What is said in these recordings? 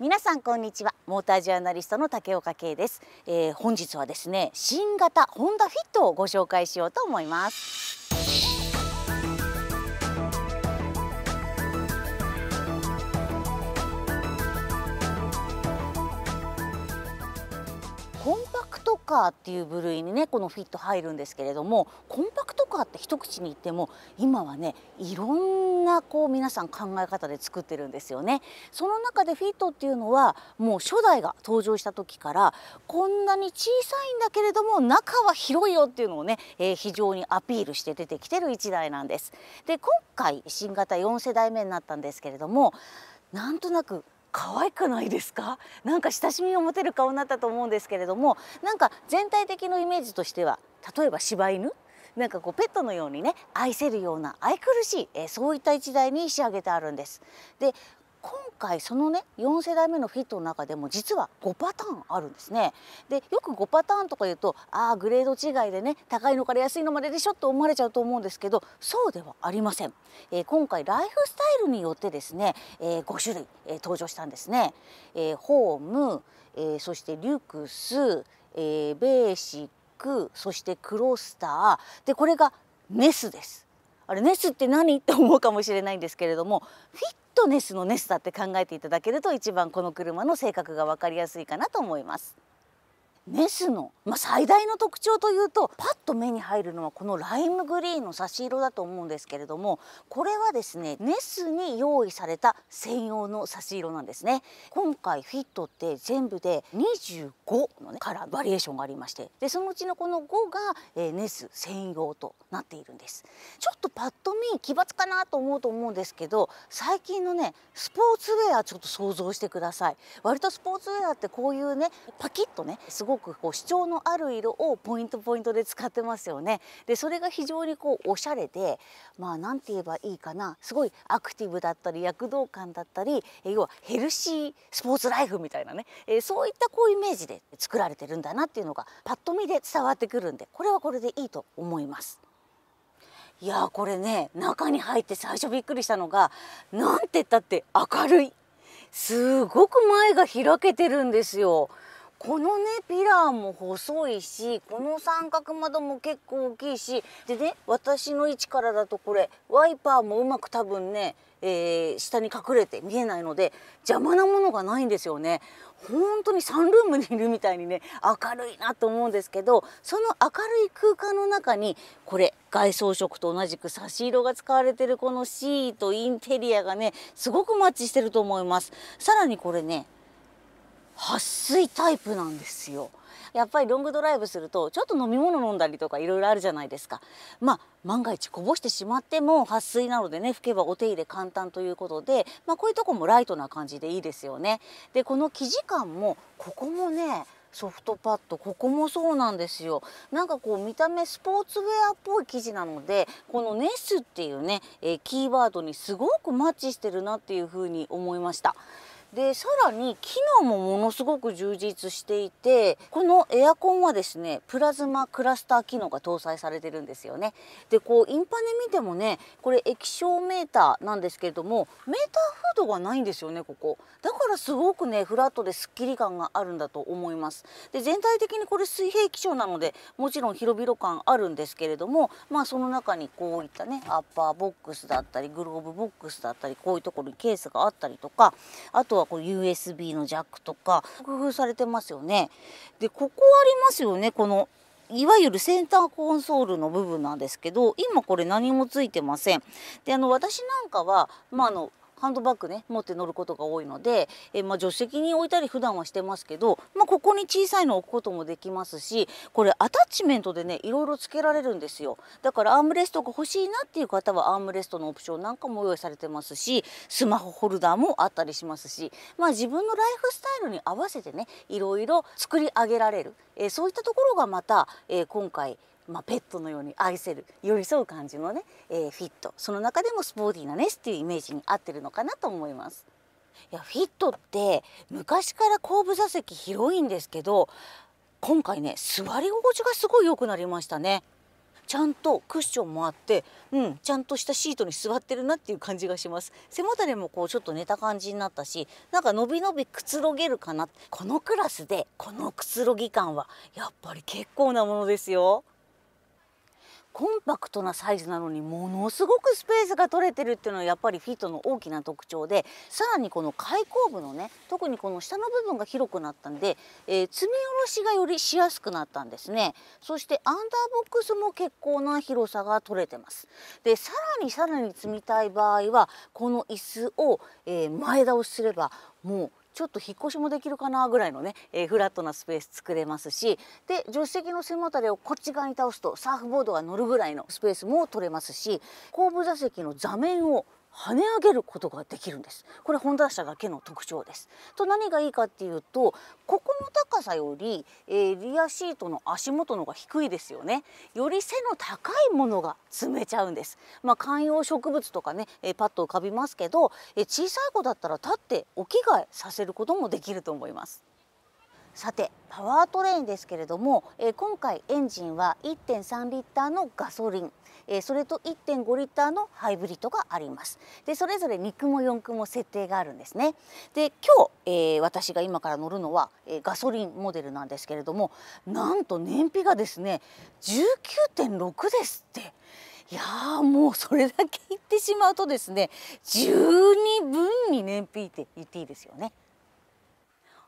皆さんこんにちはモータージャーナリストの竹岡圭です、えー、本日はですね新型ホンダフィットをご紹介しようと思いますパクトカーっていう部類にねこのフィット入るんですけれどもコンパクトカーって一口に言っても今はねいろんなこう皆さん考え方で作ってるんですよね。その中でフィットっていうのはもう初代が登場した時からこんなに小さいんだけれども中は広いよっていうのをね、えー、非常にアピールして出てきてる1台なんです。で今回新型4世代目になったんですけれどもなんとなく可愛くないですかなんか親しみを持てる顔になったと思うんですけれどもなんか全体的なイメージとしては例えば柴犬なんかこうペットのようにね愛せるような愛くるしい、えそういった一台に仕上げてあるんです。で今回そのね4世代目のフィットの中でも実は5パターンあるんですね。でよく5パターンとか言うとああグレード違いでね高いのから安いのまででしょって思われちゃうと思うんですけどそうではありません。えー、今回ライフスタイルによってですね、えー、5種類、えー、登場したんですね。えー、ホーム、えー、そしてリュクス、えー、ベーシックそしてクロスターでこれがメスです。あれネスって何て思うかもしれないんですけれどもフィットネスのネスだって考えていただけると一番この車の性格が分かりやすいかなと思います。ネスの、まあ、最大の特徴というとパッと目に入るのはこのライムグリーンの差し色だと思うんですけれどもこれはですねネスに用意された専用の差し色なんですね今回フィットって全部で25の、ね、カラーバリエーションがありましてでそのうちのこの5が、えー、ネス専用となっているんですちょっとパッと見奇抜かなと思うと思うんですけど最近のねスポーツウェアちょっと想像してください割とスポーツウェアってこういうねパキッとねすごくくこう主張のある色をポイントポイントで使ってますよね。でそれが非常にこうおしゃれでまあ何て言えばいいかなすごいアクティブだったり躍動感だったり要はヘルシースポーツライフみたいなね、えー、そういったこうイメージで作られてるんだなっていうのがパッと見で伝わってくるんでこれはこれでいいと思います。いやこれね中に入って最初びっくりしたのがなんて言ったって明るいすごく前が開けてるんですよこのねピラーも細いしこの三角窓も結構大きいしでね私の位置からだとこれワイパーもうまく多分ね、えー、下に隠れて見えないので邪魔なものがないんですよね。本当にサンルームにいるみたいにね明るいなと思うんですけどその明るい空間の中にこれ外装色と同じく差し色が使われてるこのシートインテリアがねすごくマッチしてると思います。さらにこれね撥水タイプなんですよやっぱりロングドライブするとちょっと飲み物飲んだりとかいろいろあるじゃないですかまあ万が一こぼしてしまっても撥水なのでね拭けばお手入れ簡単ということで、まあ、こういうとこもライトな感じでいいですよねでこの生地感もここもねソフトパッドここもそうなんですよなんかこう見た目スポーツウェアっぽい生地なのでこのネスっていうね、えー、キーワードにすごくマッチしてるなっていう風に思いましたでさらに機能もものすごく充実していてこのエアコンはですねプラズマクラスター機能が搭載されてるんですよねでこうインパネ見てもねこれ液晶メーターなんですけれどもメーターフードがないんですよねここだからすごくねフラットですっきり感があるんだと思いますで全体的にこれ水平気象なのでもちろん広々感あるんですけれどもまあその中にこういったねアッパーボックスだったりグローブボックスだったりこういうところにケースがあったりとかあとははこう USB のジャックとか工夫されてますよね。でここありますよねこのいわゆるセンターコンソールの部分なんですけど今これ何もついてません。であの私なんかは、まあ、あのハンドバッグね持って乗ることが多いので、えー、まあ、助手席に置いたり普段はしてますけど、まあ、ここに小さいの置くこともできますしこれアタッチメントでねいろいろつけられるんですよだからアームレストが欲しいなっていう方はアームレストのオプションなんかも用意されてますしスマホホルダーもあったりしますし、まあ、自分のライフスタイルに合わせてねいろいろ作り上げられる、えー、そういったところがまた、え今回まあ、ペットのように愛せる寄り添う感じのね、えー、フィットその中でもスポーティーなネスっていうイメージに合ってるのかなと思います。いやフィットって昔から後部座席広いんですけど今回ね座り心地がすごい良くなりましたね。ちゃんとクッションもあって、うん、ちゃんとしたシートに座ってるなっていう感じがします背もたれもこうちょっと寝た感じになったしなんかのびのびくつろげるかなこのクラスでこのくつろぎ感はやっぱり結構なものですよコンパクトなサイズなのにものすごくスペースが取れてるっていうのはやっぱりフィットの大きな特徴でさらにこの開口部のね特にこの下の部分が広くなったんで、えー、積み下ろしがよりしやすくなったんですねそしてアンダーボックスも結構な広さが取れてますでさらにさらに積みたい場合はこの椅子を、えー、前倒しすればもうちょっと引っ越しもできるかなぐらいのね、えー、フラットなスペース作れますしで助手席の背もたれをこっち側に倒すとサーフボードが乗るぐらいのスペースも取れますし後部座席の座面を跳ね上げることができるんですこれホンダ車だけの特徴ですと何がいいかっていうとここの高さより、えー、リアシートの足元のが低いですよねより背の高いものが積めちゃうんですまあ、観葉植物とかね、えー、パッと浮かびますけど、えー、小さい子だったら立ってお着替えさせることもできると思いますさてパワートレインですけれども、え今回エンジンは1.3リッターのガソリン、えそれと1.5リッターのハイブリッドがありますでそれぞれ2区も4区も設定があるんですねで今日、えー、私が今から乗るのは、えガソリンモデルなんですけれどもなんと燃費がですね19.6ですっていやーもうそれだけ言ってしまうとですね十二分に燃費って言っていいですよね。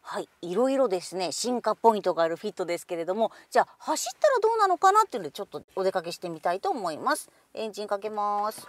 はい、いろいろですね進化ポイントがあるフィットですけれどもじゃあ走ったらどうなのかなっていうのでちょっとお出かけしてみたいと思いますエンジンかけます